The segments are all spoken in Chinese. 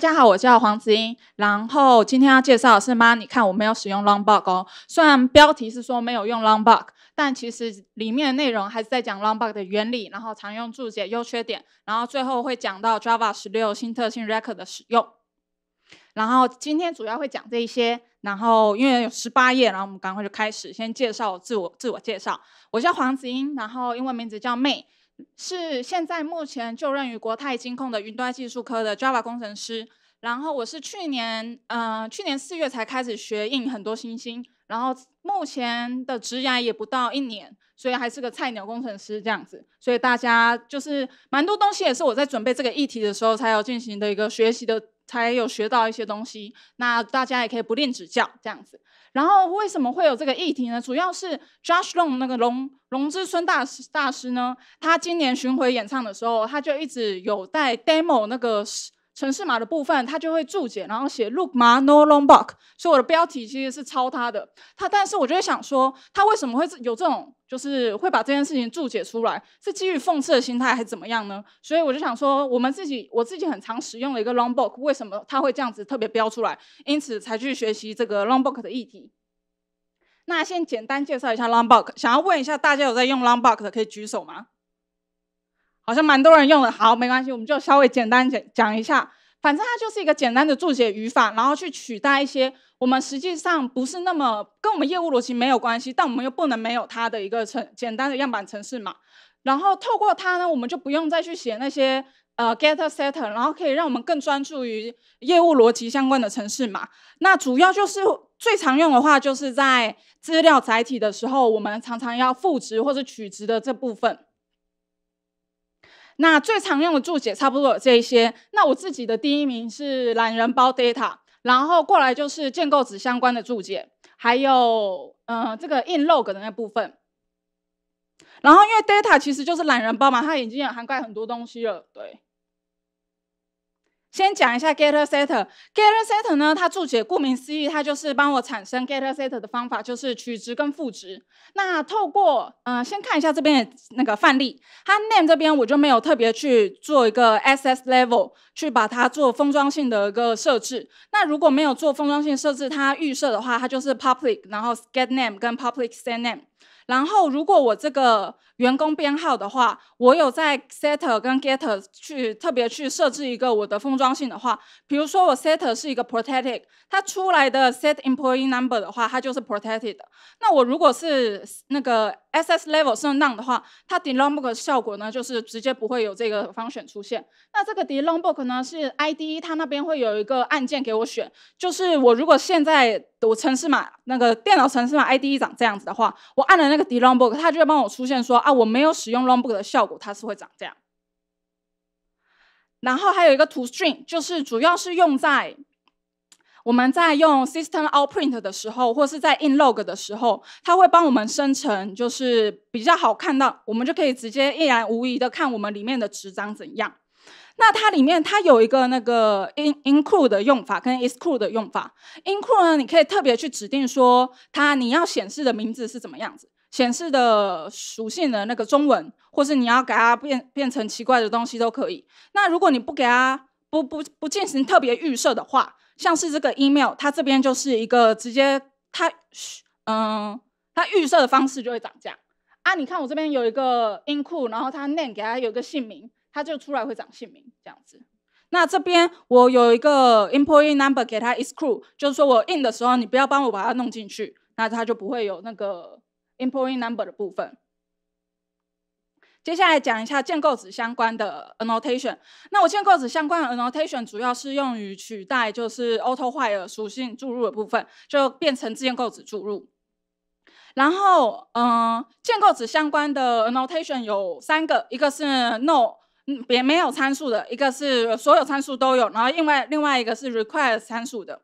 大家好，我叫黄子英。然后今天要介绍的是，妈你看我没有使用 Long Bug 哦。虽然标题是说没有用 Long Bug，但其实里面的内容还是在讲 Long Bug 的原理，然后常用注解、优缺点，然后最后会讲到 Java 十六新特性 Record 的使用。然后今天主要会讲这一些。然后因为有十八页，然后我们赶快就开始，先介绍自我自我介绍。我叫黄子英，然后英文名字叫 May。是现在目前就任于国泰金控的云端技术科的 Java 工程师，然后我是去年，呃，去年四月才开始学印很多新星，然后目前的职涯也不到一年，所以还是个菜鸟工程师这样子，所以大家就是蛮多东西也是我在准备这个议题的时候才有进行的一个学习的。才有学到一些东西，那大家也可以不吝指教这样子。然后为什么会有这个议题呢？主要是 Josh Long 那个龙龙之孙大师大师呢，他今年巡回演唱的时候，他就一直有带 demo 那个。城市码的部分，它就会注解，然后写 Look m no long book。所以我的标题其实是抄它的。它，但是我就会想说，它为什么会有这种，就是会把这件事情注解出来，是基于讽刺的心态，还是怎么样呢？所以我就想说，我们自己，我自己很常使用的一个 long book，为什么它会这样子特别标出来？因此才去学习这个 long book 的议题。那先简单介绍一下 long book。想要问一下大家有在用 long book 的，可以举手吗？好像蛮多人用的，好，没关系，我们就稍微简单讲讲一下。反正它就是一个简单的注解语法，然后去取代一些我们实际上不是那么跟我们业务逻辑没有关系，但我们又不能没有它的一个程简单的样板程式嘛。然后透过它呢，我们就不用再去写那些呃 getter setter，然后可以让我们更专注于业务逻辑相关的程式嘛。那主要就是最常用的话，就是在资料载体的时候，我们常常要赋值或者取值的这部分。那最常用的注解差不多有这一些。那我自己的第一名是懒人包 data，然后过来就是建构子相关的注解，还有嗯这个 in log 的那部分。然后因为 data 其实就是懒人包嘛，它已经涵盖很多东西了，对。先讲一下 getter setter。getter setter 呢，它注解顾名思义，它就是帮我产生 getter setter 的方法，就是取值跟赋值。那透过，嗯，先看一下这边那个范例。它 name 这边我就没有特别去做一个 s s level，去把它做封装性的一个设置。那如果没有做封装性设置，它预设的话，它就是 public，然后 get name 跟 public set name。然后，如果我这个员工编号的话，我有在 setter 跟 getter 去特别去设置一个我的封装性的话，比如说我 setter 是一个 protected，它出来的 set employee number 的话，它就是 protected 的。那我如果是那个。SS level 是 none 的话，它 de l o n b o o k 效果呢，就是直接不会有这个方选出现。那这个 de l o n b o o k 呢，是 IDE 它那边会有一个按键给我选，就是我如果现在我城市码那个电脑城市码 IDE 长这样子的话，我按了那个 de l o n b o o k 它就会帮我出现说啊，我没有使用 l o n b o o k 的效果，它是会长这样。然后还有一个 to string，就是主要是用在。我们在用 system out print 的时候，或是在 in log 的时候，它会帮我们生成，就是比较好看到，我们就可以直接一览无遗的看我们里面的纸张怎样。那它里面它有一个那个 in include 的用法跟 exclude 的用法。include 呢，你可以特别去指定说它你要显示的名字是怎么样子，显示的属性的那个中文，或是你要给它变变成奇怪的东西都可以。那如果你不给它不不不进行特别预设的话，像是这个 email，它这边就是一个直接它，嗯，它预设的方式就会涨价啊。你看我这边有一个 i n c 然后它 name 给它有个姓名，它就出来会涨姓名这样子。那这边我有一个 employee number，给它 exclude，就是说我印的时候你不要帮我把它弄进去，那它就不会有那个 employee number 的部分。接下来讲一下建构子相关的 annotation。那我建构子相关的 annotation 主要是用于取代就是 auto wire 属性注入的部分，就变成建构子注入。然后，嗯，建构子相关的 annotation 有三个，一个是 no 别没有参数的，一个是所有参数都有，然后另外另外一个是 r e q u i r e 参数的。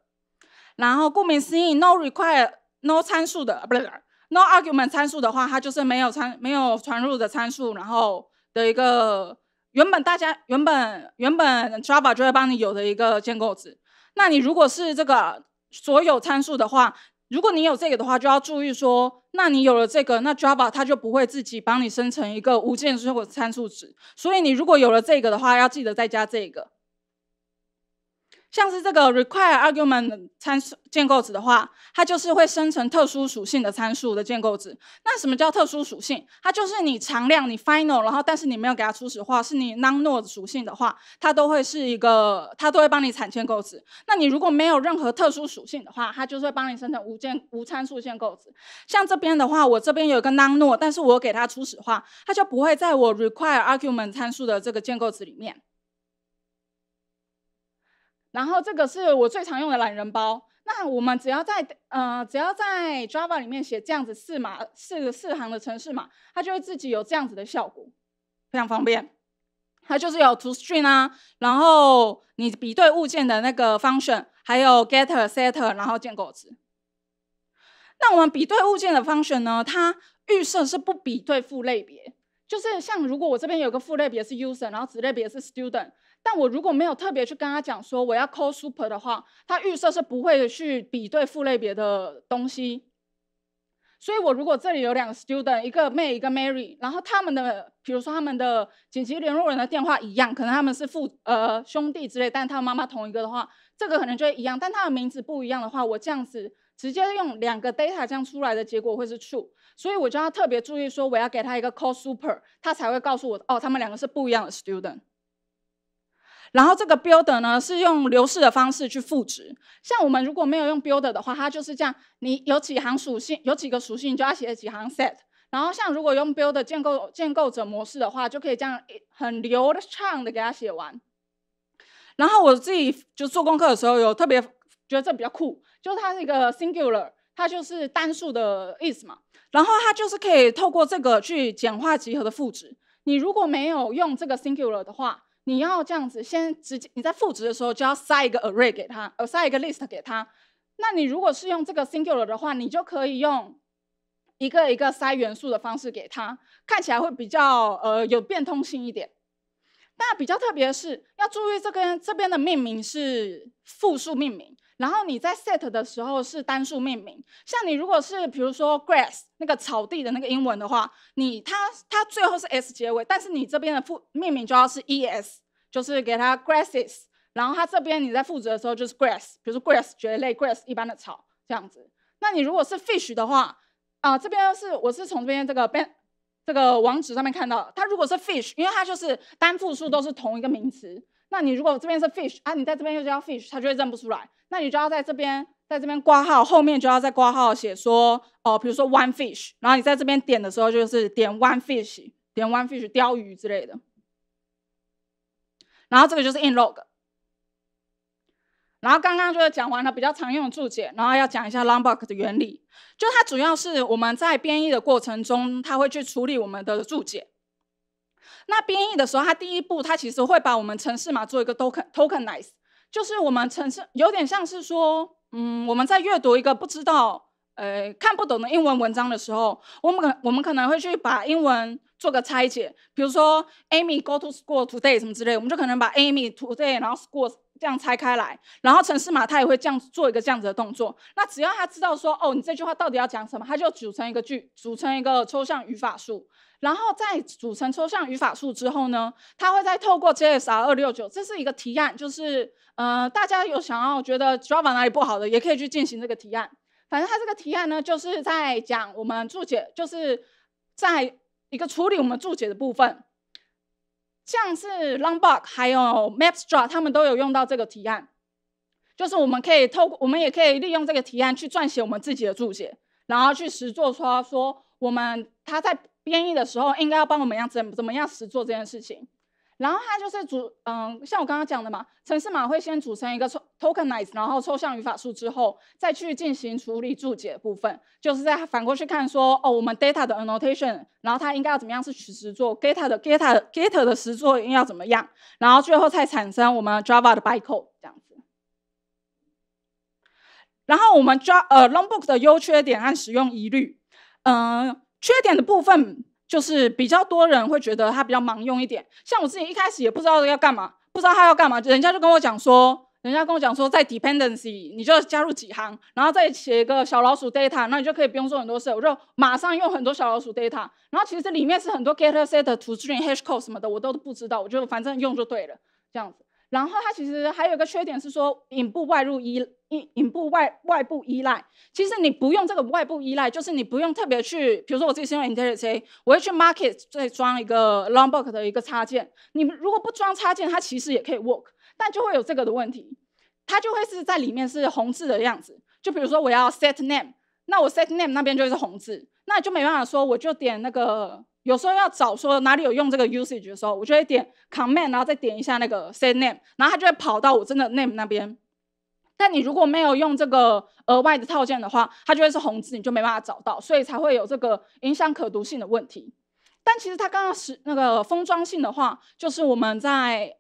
然后顾名思义，no r e q u i r e no 参数的，不是 No argument 参数的话，它就是没有参没有传入的参数，然后的一个原本大家原本原本 Java 就会帮你有的一个建构值。那你如果是这个所有参数的话，如果你有这个的话，就要注意说，那你有了这个，那 Java 它就不会自己帮你生成一个无界结或参数值。所以你如果有了这个的话，要记得再加这个。像是这个 require argument 参数建构子的话，它就是会生成特殊属性的参数的建构子。那什么叫特殊属性？它就是你常量、你 final，然后但是你没有给它初始化，是你 non n o d e 属性的话，它都会是一个，它都会帮你产建构子。那你如果没有任何特殊属性的话，它就是会帮你生成无建无参数建构子。像这边的话，我这边有一个 non n o d e 但是我给它初始化，它就不会在我 require argument 参数的这个建构子里面。然后这个是我最常用的懒人包。那我们只要在呃，只要在 Java 里面写这样子四码四四行的城市码，它就会自己有这样子的效果，非常方便。它就是有 t o string 啊，然后你比对物件的那个 function，还有 getter setter，然后建构词。那我们比对物件的 function 呢？它预设是不比对父类别，就是像如果我这边有个父类别是 User，然后子类别是 Student。但我如果没有特别去跟他讲说我要 call super 的话，他预设是不会去比对父类别的东西。所以我如果这里有两个 student，一个 m a y 一个 Mary，然后他们的比如说他们的紧急联络人的电话一样，可能他们是父呃兄弟之类，但他们妈妈同一个的话，这个可能就会一样。但他的名字不一样的话，我这样子直接用两个 data 这样出来的结果会是 true。所以我就要特别注意说，我要给他一个 call super，他才会告诉我哦，他们两个是不一样的 student。然后这个 builder 呢，是用流式的方式去赋值。像我们如果没有用 builder 的话，它就是这样，你有几行属性，有几个属性就要写几行 set。然后像如果用 builder 建构建构者模式的话，就可以这样很流畅的给它写完。然后我自己就做功课的时候，有特别觉得这比较酷，就是它是一个 singular，它就是单数的意思嘛。然后它就是可以透过这个去简化集合的赋值。你如果没有用这个 singular 的话，你要这样子，先直接你在赋值的时候就要塞一个 array 给它，呃，塞一个 list 给它。那你如果是用这个 singular 的话，你就可以用一个一个塞元素的方式给它，看起来会比较呃有变通性一点。那比较特别的是要注意这边这边的命名是复数命名。然后你在 set 的时候是单数命名，像你如果是比如说 grass 那个草地的那个英文的话，你它它最后是 s 结尾，但是你这边的复命名就要是 es，就是给它 grasses。然后它这边你在复数的时候就是 grass，比如说 grass 蕨类，grass 一般的草这样子。那你如果是 fish 的话，啊这边是我是从这边这个边这个网址上面看到，它如果是 fish，因为它就是单复数都是同一个名词。那你如果这边是 fish 啊，你在这边又叫 fish，它就会认不出来。那你就要在这边在这边挂号，后面就要再挂号写说，哦，比如说 one fish，然后你在这边点的时候就是点 one fish，点 one fish 钓鱼之类的。然后这个就是 in log。然后刚刚就是讲完了比较常用的注解，然后要讲一下 long bug 的原理，就它主要是我们在编译的过程中，它会去处理我们的注解。那编译的时候，它第一步，它其实会把我们城市码做一个 token tokenize，就是我们城市有点像是说，嗯，我们在阅读一个不知道呃看不懂的英文文章的时候，我们可我们可能会去把英文做个拆解，比如说 Amy go to school today 什么之类，我们就可能把 Amy today 然后 school。这样拆开来，然后城市码它也会这样做一个这样子的动作。那只要他知道说，哦，你这句话到底要讲什么，他就组成一个句，组成一个抽象语法树。然后在组成抽象语法树之后呢，它会再透过 j s r 二六九，这是一个提案，就是呃，大家有想要觉得 Java 哪里不好的，也可以去进行这个提案。反正它这个提案呢，就是在讲我们注解，就是在一个处理我们注解的部分。像是 Longbok，还有 Mapstra，他们都有用到这个提案，就是我们可以透过，我们也可以利用这个提案去撰写我们自己的注解，然后去实做出说，我们他在编译的时候应该要帮我们怎怎么样实做这件事情。然后它就是组，嗯，像我刚刚讲的嘛，程式码会先组成一个 tokenize，然后抽象语法树之后，再去进行处理注解部分，就是在反过去看说，哦，我们 data 的 annotation，然后它应该要怎么样是实做，data 的 data data 的实作应该要怎么样，然后最后才产生我们 Java 的 bytecode 这样子。然后我们 Java 呃，LongBook 的优缺点和使用疑虑，嗯，缺点的部分。就是比较多人会觉得它比较盲用一点，像我自己一开始也不知道要干嘛，不知道它要干嘛，人家就跟我讲说，人家跟我讲说，在 dependency 你就要加入几行，然后再写一个小老鼠 data，那你就可以不用做很多事，我就马上用很多小老鼠 data，然后其实里面是很多 get set to string hash code 什么的，我都不知道，我就反正用就对了，这样子。然后它其实还有一个缺点是说，引部外入依引引部外外部依赖。其实你不用这个外部依赖，就是你不用特别去，比如说我自己是用 i n t e r l i y 我会去 Market 再装一个 LongBook 的一个插件。你们如果不装插件，它其实也可以 work，但就会有这个的问题，它就会是在里面是红字的样子。就比如说我要 Set Name，那我 Set Name 那边就是红字。那你就没办法说，我就点那个，有时候要找说哪里有用这个 usage 的时候，我就会点 command，然后再点一下那个 s e y name，然后它就会跑到我真的 name 那边。但你如果没有用这个额外的套件的话，它就会是红字，你就没办法找到，所以才会有这个影响可读性的问题。但其实它刚刚是那个封装性的话，就是我们在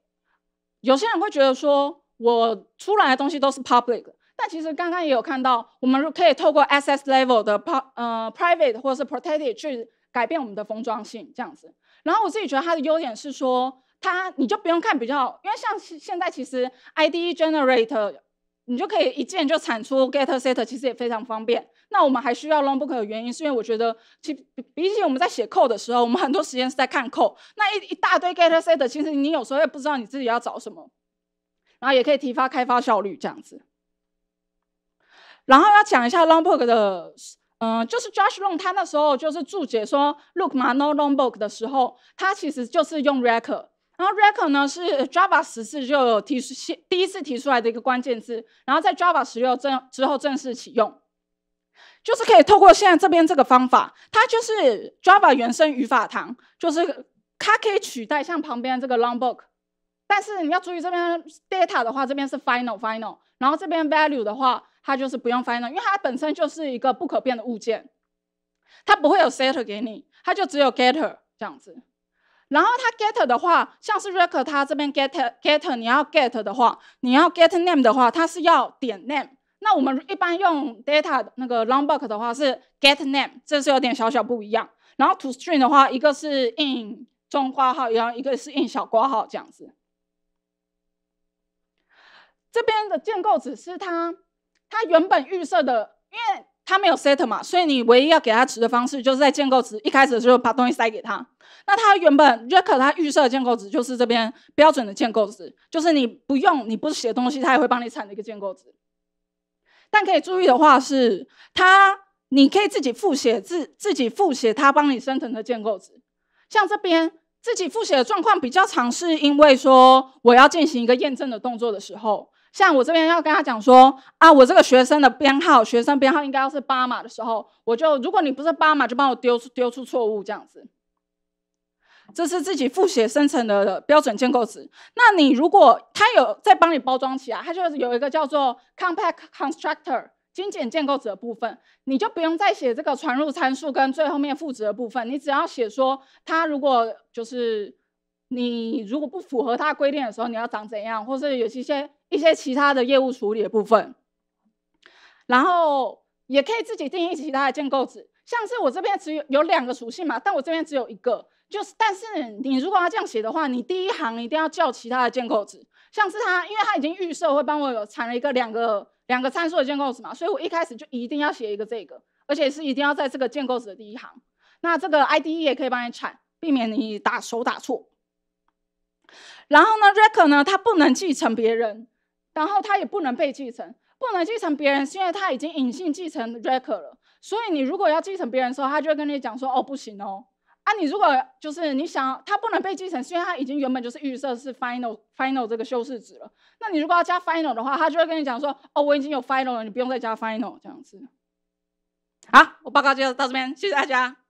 有些人会觉得说，我出来的东西都是 public。但其实刚刚也有看到，我们可以透过 access level 的呃 private 或者是 protected 去改变我们的封装性这样子。然后我自己觉得它的优点是说，它你就不用看比较，因为像现在其实 ID generator 你就可以一键就产出 getter s e t 其实也非常方便。那我们还需要 long book 的原因，是因为我觉得其比起我们在写 code 的时候，我们很多时间是在看 code，那一一大堆 getter s e t 其实你有时候也不知道你自己要找什么，然后也可以提发开发效率这样子。然后要讲一下 long b o o k 的，嗯，就是 Joshua 他那时候就是注解说 look my n o long b o o k 的时候，他其实就是用 record。然后 record 呢是 Java 十四就有提第一次提出来的一个关键字，然后在 Java 十六正之后正式启用，就是可以透过现在这边这个方法，它就是 Java 原生语法堂，就是它可以取代像旁边这个 long b o o k 但是你要注意这边 data 的话，这边是 final final，然后这边 value 的话。它就是不用 final，因为它本身就是一个不可变的物件，它不会有 setter 给你，它就只有 getter 这样子。然后它 getter 的话，像是 record，它这边 getter getter 你要 get 的话，你要 get name 的话，它是要点 name。那我们一般用 data 的那个 l o n g b o o k 的话是 get name，这是有点小小不一样。然后 to string 的话，一个是 in 中括号，然后一个是 in 小括号这样子。这边的建构只是它。它原本预设的，因为它没有 s e t 嘛，所以你唯一要给它值的方式，就是在建构值一开始的时就把东西塞给它。那它原本，rec 他预设的建构值就是这边标准的建构值，就是你不用你不写东西，他也会帮你产一个建构值。但可以注意的话是，它你可以自己复写自自己复写他帮你生成的建构值。像这边自己复写的状况比较常，是因为说我要进行一个验证的动作的时候。像我这边要跟他讲说啊，我这个学生的编号，学生编号应该要是八码的时候，我就如果你不是八码，就帮我丢出丢出错误这样子。这是自己复写生成的标准建构值。那你如果他有在帮你包装起来，他就有一个叫做 compact constructor 精简建构者的部分，你就不用再写这个传入参数跟最后面赋值的部分，你只要写说他如果就是你如果不符合他规定的时候，你要长怎样，或是有一些。一些其他的业务处理的部分，然后也可以自己定义其他的建构子，像是我这边只有有两个属性嘛，但我这边只有一个，就是但是你如果要这样写的话，你第一行一定要叫其他的建构子，像是它，因为它已经预设会帮我有产了一个两个两个参数的建构子嘛，所以我一开始就一定要写一个这个，而且是一定要在这个建构子的第一行。那这个 ID e 也可以帮你产，避免你打手打错。然后呢，Record 呢，它不能继承别人。然后他也不能被继承，不能继承别人，是因为他已经隐性继承 record 了。所以你如果要继承别人的时候，他就会跟你讲说：“哦，不行哦。”啊，你如果就是你想他不能被继承，是因为他已经原本就是预设是 final final 这个修饰值了。那你如果要加 final 的话，他就会跟你讲说：“哦，我已经有 final 了，你不用再加 final 这样子。”好，我报告就到这边，谢谢大家。